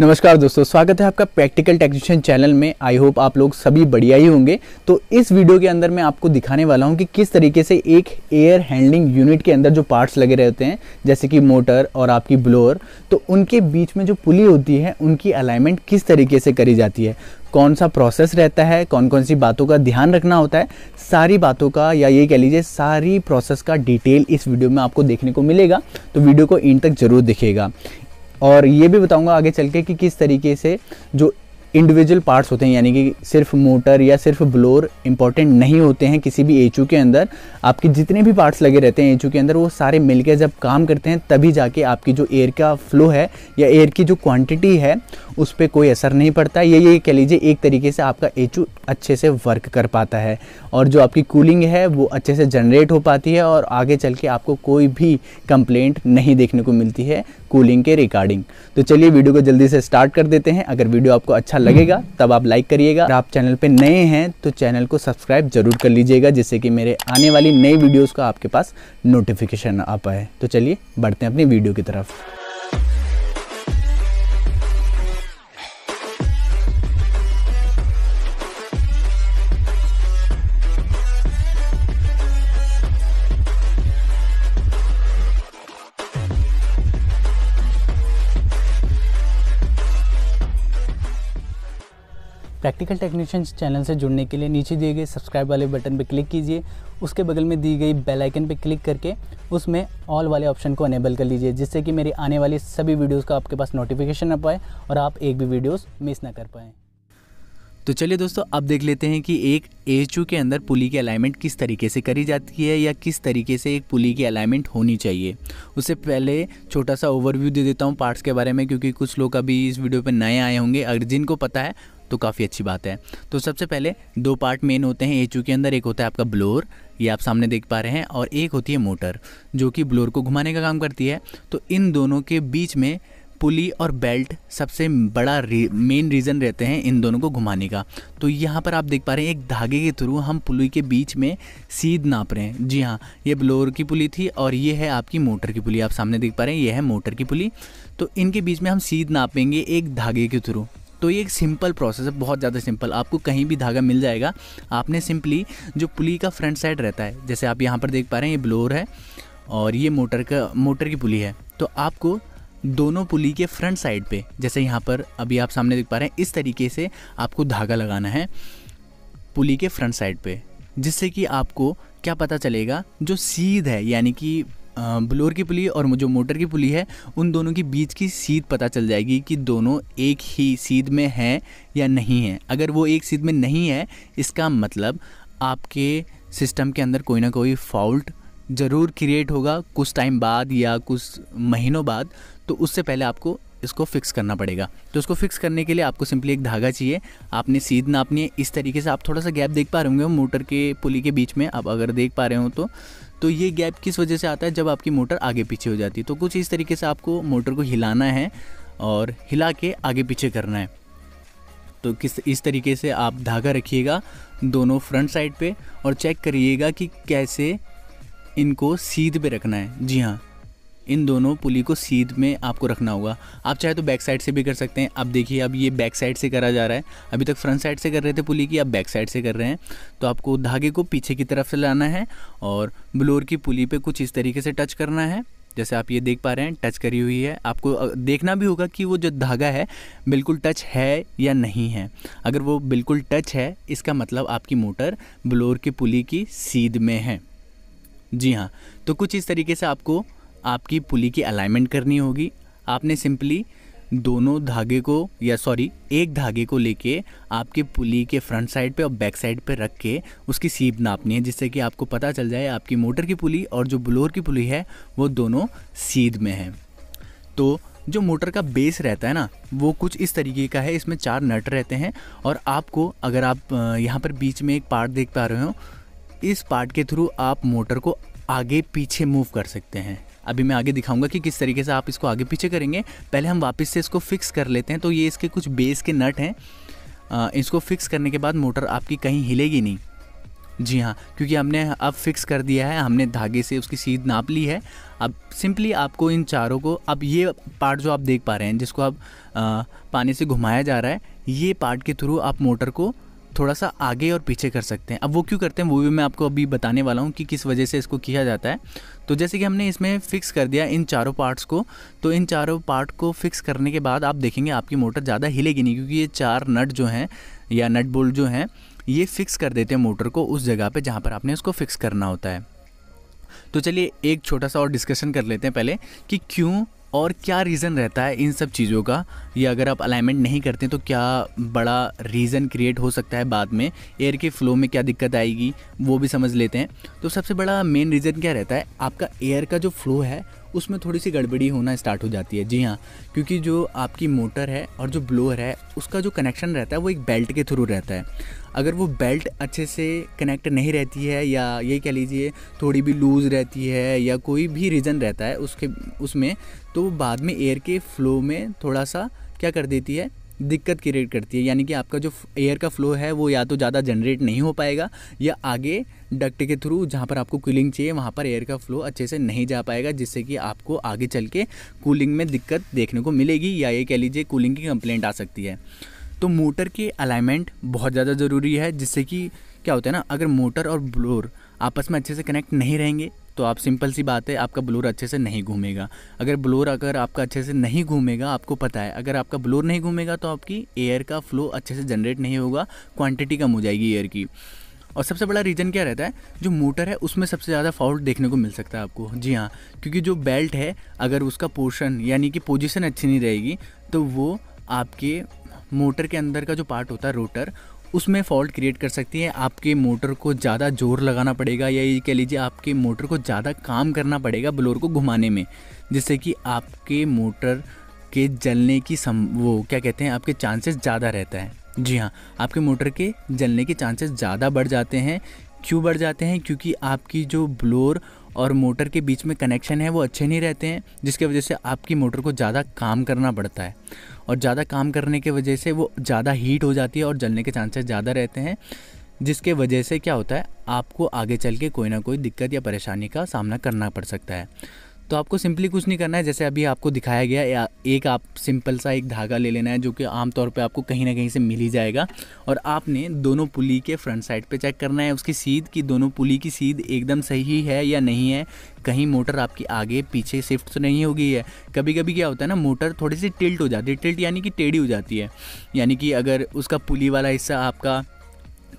नमस्कार दोस्तों स्वागत है आपका प्रैक्टिकल टेक्नीशियन चैनल में आई होप आप लोग सभी बढ़िया ही होंगे तो इस वीडियो के अंदर मैं आपको दिखाने वाला हूं कि किस तरीके से एक एयर हैंडलिंग यूनिट के अंदर जो पार्ट्स लगे रहते हैं जैसे कि मोटर और आपकी ब्लोअर तो उनके बीच में जो पुली होती है उनकी अलाइनमेंट किस तरीके से करी जाती है कौन सा प्रोसेस रहता है कौन कौन सी बातों का ध्यान रखना होता है सारी बातों का या ये कह लीजिए सारी प्रोसेस का डिटेल इस वीडियो में आपको देखने को मिलेगा तो वीडियो को इन तक जरूर दिखेगा और ये भी बताऊंगा आगे चल के कि किस तरीके से जो इंडिविजुअल पार्ट्स होते हैं यानी कि सिर्फ मोटर या सिर्फ ब्लोर इंपॉर्टेंट नहीं होते हैं किसी भी एचू के अंदर आपके जितने भी पार्ट्स लगे रहते हैं एचू के अंदर वो सारे मिलकर जब काम करते हैं तभी जाके आपकी जो एयर का फ्लो है या एयर की जो क्वांटिटी है उस पर कोई असर नहीं पड़ता ये ये कह लीजिए एक तरीके से आपका एच अच्छे से वर्क कर पाता है और जो आपकी कूलिंग है वो अच्छे से जनरेट हो पाती है और आगे चल के आपको कोई भी कंप्लेंट नहीं देखने को मिलती है कूलिंग के रिकॉर्डिंग तो चलिए वीडियो को जल्दी से स्टार्ट कर देते हैं अगर वीडियो आपको अच्छा लगेगा तब आप लाइक करिएगा आप चैनल पर नए हैं तो चैनल को सब्सक्राइब जरूर कर लीजिएगा जिससे कि मेरे आने वाली नई वीडियोज़ का आपके पास नोटिफिकेशन आ पाए तो चलिए बढ़ते हैं अपनी वीडियो की तरफ प्रैक्टिकल टेक्नीशियन चैनल से जुड़ने के लिए नीचे दिए गए सब्सक्राइब वाले बटन पर क्लिक कीजिए उसके बगल में दी गई बेल आइकन पर क्लिक करके उसमें ऑल वाले ऑप्शन को अनेबल कर लीजिए जिससे कि मेरी आने वाली सभी वीडियोज़ का आपके पास नोटिफिकेशन आ पाए और आप एक भी वीडियोज़ मिस ना कर पाएँ तो चलिए दोस्तों अब देख लेते हैं कि एक एच के अंदर पुली की अलाइनमेंट किस तरीके से करी जाती है या किस तरीके से एक पुली की अलाइनमेंट होनी चाहिए उससे पहले छोटा सा ओवरव्यू दे देता हूँ पार्ट्स के बारे में क्योंकि कुछ लोग अभी इस वीडियो पर नए आए होंगे अगर जिनको पता है तो काफ़ी अच्छी बात है तो सबसे पहले दो पार्ट मेन होते हैं एच के अंदर एक होता है आपका ब्लोर ये आप सामने देख पा रहे हैं और एक होती है मोटर जो कि ब्लोर को घुमाने का काम करती है तो इन दोनों के बीच में पुली और बेल्ट सबसे बड़ा री, मेन रीज़न रहते हैं इन दोनों को घुमाने का तो यहाँ पर आप देख पा रहे हैं एक धागे के थ्रू हम पुली के बीच में सीध नाप रहे हैं जी हाँ ये ब्लोअर की पुली थी और ये है आपकी मोटर की पुली आप सामने देख पा रहे हैं ये है मोटर की पुली तो इनके बीच में हम सीध नापेंगे एक धागे के थ्रू तो ये एक सिंपल प्रोसेस है बहुत ज़्यादा सिंपल आपको कहीं भी धागा मिल जाएगा आपने सिंपली जो पुली का फ्रंट साइड रहता है जैसे आप यहाँ पर देख पा रहे हैं ये ब्लोर है और ये मोटर का मोटर की पुली है तो आपको दोनों पुली के फ्रंट साइड पे जैसे यहाँ पर अभी आप सामने देख पा रहे हैं इस तरीके से आपको धागा लगाना है पुली के फ्रंट साइड पे जिससे कि आपको क्या पता चलेगा जो सीध है यानी कि ब्लोर की पुली और जो मोटर की पुली है उन दोनों के बीच की सीध पता चल जाएगी कि दोनों एक ही सीध में हैं या नहीं है अगर वो एक सीध में नहीं है इसका मतलब आपके सिस्टम के अंदर कोई ना कोई फॉल्ट ज़रूर क्रिएट होगा कुछ टाइम बाद या कुछ महीनों बाद तो उससे पहले आपको इसको फिक्स करना पड़ेगा तो उसको फिक्स करने के लिए आपको सिंपली एक धागा चाहिए आपने सीध नापनी है इस तरीके से आप थोड़ा सा गैप देख पा रहे होंगे मोटर के पुली के बीच में आप अगर देख पा रहे हो तो तो ये गैप किस वजह से आता है जब आपकी मोटर आगे पीछे हो जाती है तो कुछ इस तरीके से आपको मोटर को हिलाना है और हिला के आगे पीछे करना है तो किस इस तरीके से आप धागा रखिएगा दोनों फ्रंट साइड पे और चेक करिएगा कि कैसे इनको सीध पे रखना है जी हाँ इन दोनों पुली को सीध में आपको रखना होगा आप चाहे तो बैक साइड से भी कर सकते हैं अब देखिए अब ये बैक साइड से करा जा रहा है अभी तक फ्रंट साइड से कर रहे थे पुली की अब बैक साइड से कर रहे हैं तो आपको धागे को पीछे की तरफ से लाना है और ब्लोर की पुली पे कुछ इस तरीके से टच करना है जैसे आप ये देख पा रहे हैं टच करी हुई है आपको देखना भी होगा कि वो जो धागा है बिल्कुल टच है या नहीं है अगर वो बिल्कुल टच है इसका मतलब आपकी मोटर ब्लोर की पुली की सीध में है जी हाँ तो कुछ इस तरीके से आपको आपकी पुली की अलाइनमेंट करनी होगी आपने सिंपली दोनों धागे को या सॉरी एक धागे को लेके आपके पुली के फ्रंट साइड पे और बैक साइड पे रख के उसकी सीप नापनी है जिससे कि आपको पता चल जाए आपकी मोटर की पुली और जो ब्लोअर की पुली है वो दोनों सीध में है तो जो मोटर का बेस रहता है ना वो कुछ इस तरीके का है इसमें चार नट रहते हैं और आपको अगर आप यहाँ पर बीच में एक पार्ट देख पा रहे हो इस पार्ट के थ्रू आप मोटर को आगे पीछे मूव कर सकते हैं अभी मैं आगे दिखाऊंगा कि किस तरीके से आप इसको आगे पीछे करेंगे पहले हम वापस से इसको फिक्स कर लेते हैं तो ये इसके कुछ बेस के नट हैं इसको फिक्स करने के बाद मोटर आपकी कहीं हिलेगी नहीं जी हाँ क्योंकि हमने अब फिक्स कर दिया है हमने धागे से उसकी सीध नाप ली है अब सिंपली आपको इन चारों को अब ये पार्ट जो आप देख पा रहे हैं जिसको आप पानी से घुमाया जा रहा है ये पार्ट के थ्रू आप मोटर को थोड़ा सा आगे और पीछे कर सकते हैं अब वो क्यों करते हैं वो भी मैं आपको अभी बताने वाला हूँ कि किस वजह से इसको किया जाता है तो जैसे कि हमने इसमें फ़िक्स कर दिया इन चारों पार्ट्स को तो इन चारों पार्ट को फिक्स करने के बाद आप देखेंगे आपकी मोटर ज़्यादा हिलेगी नहीं क्योंकि ये चार नट जो हैं या नट बोल्ट जो हैं ये फ़िक्स कर देते हैं मोटर को उस जगह पर जहाँ पर आपने उसको फ़िक्स करना होता है तो चलिए एक छोटा सा और डिस्कशन कर लेते हैं पहले कि क्यों और क्या रीज़न रहता है इन सब चीज़ों का या अगर आप अलाइनमेंट नहीं करते तो क्या बड़ा रीज़न क्रिएट हो सकता है बाद में एयर के फ्लो में क्या दिक्कत आएगी वो भी समझ लेते हैं तो सबसे बड़ा मेन रीज़न क्या रहता है आपका एयर का जो फ्लो है उसमें थोड़ी सी गड़बड़ी होना स्टार्ट हो जाती है जी हाँ क्योंकि जो आपकी मोटर है और जो ब्लोअर है उसका जो कनेक्शन रहता है वो एक बेल्ट के थ्रू रहता है अगर वो बेल्ट अच्छे से कनेक्ट नहीं रहती है या ये कह लीजिए थोड़ी भी लूज़ रहती है या कोई भी रीज़न रहता है उसके उसमें तो बाद में एयर के फ्लो में थोड़ा सा क्या कर देती है दिक्कत क्रिएट करती है यानी कि आपका जो एयर का फ्लो है वो या तो ज़्यादा जनरेट नहीं हो पाएगा या आगे डक्ट के थ्रू जहाँ पर आपको कूलिंग चाहिए वहाँ पर एयर का फ्लो अच्छे से नहीं जा पाएगा जिससे कि आपको आगे चल के कूलिंग में दिक्कत देखने को मिलेगी या ये कह लीजिए कूलिंग की कंप्लेंट आ सकती है तो मोटर के अलाइनमेंट बहुत ज़्यादा ज़रूरी है जिससे कि क्या होता है ना अगर मोटर और ब्लोर आपस में अच्छे से कनेक्ट नहीं रहेंगे तो आप सिंपल सी बात है आपका ब्लोर अच्छे से नहीं घूमेगा अगर ब्लोर अगर आपका अच्छे से नहीं घूमेगा आपको पता है अगर आपका ब्लोर नहीं घूमेगा तो आपकी एयर का फ्लो अच्छे से जनरेट नहीं होगा क्वांटिटी कम हो जाएगी एयर की और सबसे बड़ा रीज़न क्या रहता है जो मोटर है उसमें सबसे ज़्यादा फॉल्ट देखने को मिल सकता है आपको जी हाँ क्योंकि जो बेल्ट है अगर उसका पोर्शन यानी कि पोजिशन अच्छी नहीं रहेगी तो वो आपके मोटर के अंदर का जो पार्ट होता है रोटर उसमें फॉल्ट क्रिएट कर सकती है आपके मोटर को ज़्यादा जोर लगाना पड़ेगा या ये कह लीजिए आपके मोटर को ज़्यादा काम करना पड़ेगा ब्लोर को घुमाने में जिससे कि आपके मोटर के जलने की सम वो क्या कहते हैं आपके चांसेस ज़्यादा रहता है जी हाँ आपके मोटर के जलने के चांसेस ज़्यादा बढ़ जाते हैं क्यों बढ़ जाते हैं क्योंकि आपकी जो ब्लोर और मोटर के बीच में कनेक्शन है वो अच्छे नहीं रहते हैं जिसके वजह से आपकी मोटर को ज़्यादा काम करना पड़ता है और ज़्यादा काम करने की वजह से वो ज़्यादा हीट हो जाती है और जलने के चांसेस ज़्यादा रहते हैं जिसके वजह से क्या होता है आपको आगे चल के कोई ना कोई दिक्कत या परेशानी का सामना करना पड़ सकता है तो आपको सिंपली कुछ नहीं करना है जैसे अभी आपको दिखाया गया एक आप सिंपल सा एक धागा ले लेना है जो कि आमतौर पे आपको कहीं ना कहीं से मिल ही जाएगा और आपने दोनों पुली के फ्रंट साइड पे चेक करना है उसकी सीध कि दोनों पुली की सीध एकदम सही है या नहीं है कहीं मोटर आपकी आगे पीछे शिफ्ट तो नहीं होगी है कभी कभी क्या होता है ना मोटर थोड़ी सी टिल्ट हो जाती है टिल्ट यानी कि टेढ़ी हो जाती है यानी कि अगर उसका पुली वाला हिस्सा आपका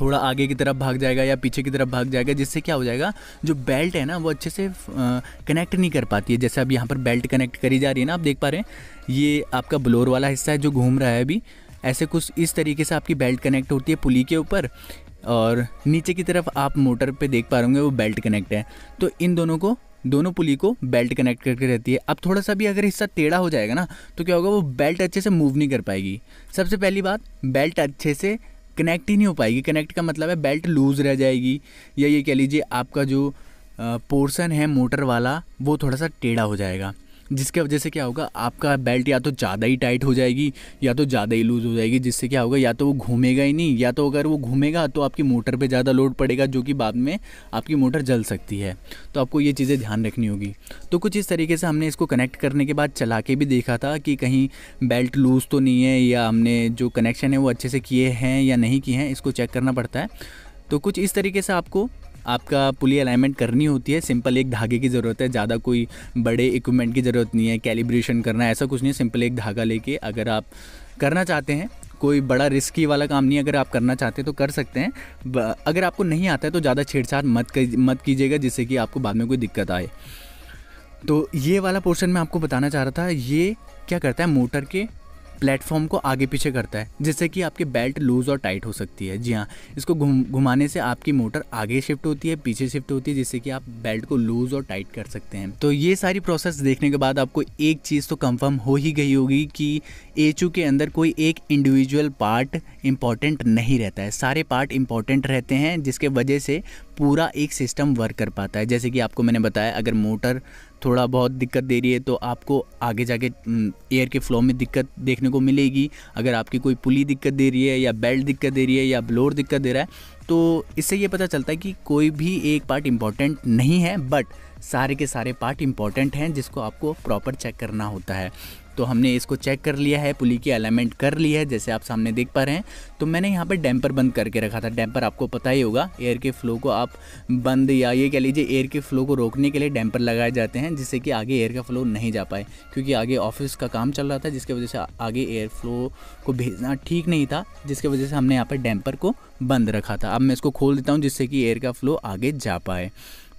थोड़ा आगे की तरफ भाग जाएगा या पीछे की तरफ भाग जाएगा जिससे क्या हो जाएगा जो बेल्ट है ना वो अच्छे से कनेक्ट नहीं कर पाती है जैसे अब यहाँ पर बेल्ट कनेक्ट करी जा रही है ना आप देख पा रहे हैं ये आपका ब्लोर वाला हिस्सा है जो घूम रहा है अभी ऐसे कुछ इस तरीके से आपकी बेल्ट कनेक्ट होती है पुली के ऊपर और नीचे की तरफ आप मोटर पे देख पा रहे होंगे वो बेल्ट कनेक्ट है तो इन दोनों को दोनों पुली को बेल्ट कनेक्ट करके रहती है अब थोड़ा सा भी अगर हिस्सा टेढ़ा हो जाएगा ना तो क्या होगा वो बेल्ट अच्छे से मूव नहीं कर पाएगी सबसे पहली बात बेल्ट अच्छे से कनेक्ट ही नहीं हो पाएगी कनेक्ट का मतलब है बेल्ट लूज़ रह जाएगी या ये कह लीजिए आपका जो पोर्सन है मोटर वाला वो थोड़ा सा टेढ़ा हो जाएगा जिसके वजह से क्या होगा आपका बेल्ट या तो ज़्यादा ही टाइट हो जाएगी या तो ज़्यादा ही लूज़ हो जाएगी जिससे क्या होगा या तो वो घूमेगा ही नहीं या तो अगर वो घूमेगा तो आपकी मोटर पर ज़्यादा लोड पड़ेगा जो कि बाद में आपकी मोटर जल सकती है तो आपको ये चीज़ें ध्यान रखनी होगी तो कुछ इस तरीके से हमने इसको कनेक्ट करने के बाद चला के भी देखा था कि कहीं बेल्ट लूज़ तो नहीं है या हमने जो कनेक्शन है वो अच्छे से किए हैं या नहीं किए हैं इसको चेक करना पड़ता है तो कुछ इस तरीके से आपको आपका पुली अलाइनमेंट करनी होती है सिंपल एक धागे की ज़रूरत है ज़्यादा कोई बड़े इक्विपमेंट की ज़रूरत नहीं है कैलिब्रेशन करना ऐसा कुछ नहीं है सिंपल एक धागा लेके अगर आप करना चाहते हैं कोई बड़ा रिस्की वाला काम नहीं अगर आप करना चाहते तो कर सकते हैं अगर आपको नहीं आता है तो ज़्यादा छेड़छाड़ मत कर, मत कीजिएगा जिससे कि आपको बाद में कोई दिक्कत आए तो ये वाला पोर्शन मैं आपको बताना चाह रहा था ये क्या करता है मोटर के प्लेटफॉर्म को आगे पीछे करता है जिससे कि आपकी बेल्ट लूज और टाइट हो सकती है जी हाँ इसको घुम घुमाने से आपकी मोटर आगे शिफ्ट होती है पीछे शिफ्ट होती है जिससे कि आप बेल्ट को लूज और टाइट कर सकते हैं तो ये सारी प्रोसेस देखने के बाद आपको एक चीज़ तो कंफर्म हो ही गई होगी कि एच के अंदर कोई एक इंडिविजुअल पार्ट इंपॉर्टेंट नहीं रहता है सारे पार्ट इंपॉर्टेंट रहते हैं जिसके वजह से पूरा एक सिस्टम वर्क कर पाता है जैसे कि आपको मैंने बताया अगर मोटर थोड़ा बहुत दिक्कत दे रही है तो आपको आगे जाके एयर के फ्लो में दिक्कत देखने को मिलेगी अगर आपकी कोई पुली दिक्कत दे रही है या बेल्ट दिक्कत दे रही है या ब्लोर दिक्कत दे रहा है तो इससे ये पता चलता है कि कोई भी एक पार्ट इम्पॉर्टेंट नहीं है बट सारे के सारे पार्ट इम्पॉर्टेंट हैं जिसको आपको प्रॉपर चेक करना होता है तो हमने इसको चेक कर लिया है पुली की अलाइनमेंट कर ली है जैसे आप सामने देख पा रहे हैं तो मैंने यहाँ पर डैम्पर बंद करके रखा था डैम्पर आपको पता ही होगा एयर के फ्लो को आप बंद या ये कह लीजिए एयर के फ्लो को रोकने के लिए डैम्पर लगाए जाते हैं जिससे कि आगे एयर का फ्लो नहीं जा पाए क्योंकि आगे ऑफिस का काम चल रहा था जिसकी वजह से आगे एयर फ्लो को भेजना ठीक नहीं था जिसकी वजह से हमने यहाँ पर डैम्पर को बंद रखा था अब मैं इसको खोल देता हूँ जिससे कि एयर का फ्लो आगे जा पाए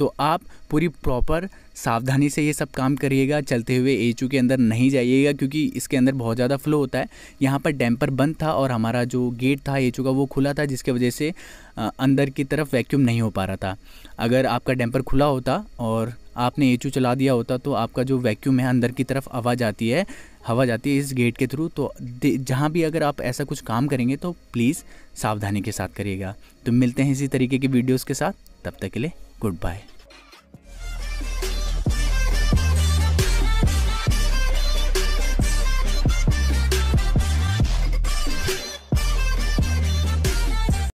तो आप पूरी प्रॉपर सावधानी से ये सब काम करिएगा चलते हुए ए के अंदर नहीं जाइएगा क्योंकि इसके अंदर बहुत ज़्यादा फ्लो होता है यहाँ पर डैम्पर बंद था और हमारा जो गेट था ए का वो खुला था जिसके वजह से अंदर की तरफ वैक्यूम नहीं हो पा रहा था अगर आपका डैम्पर खुला होता और आपने ए चला दिया होता तो आपका जो वैक्यूम है अंदर की तरफ आवाज़ आती है हवा जाती है इस गेट के थ्रू तो जहाँ भी अगर आप ऐसा कुछ काम करेंगे तो प्लीज़ सावधानी के साथ करिएगा तो मिलते हैं इसी तरीके की वीडियोज़ के साथ तब तक के लिए goodbye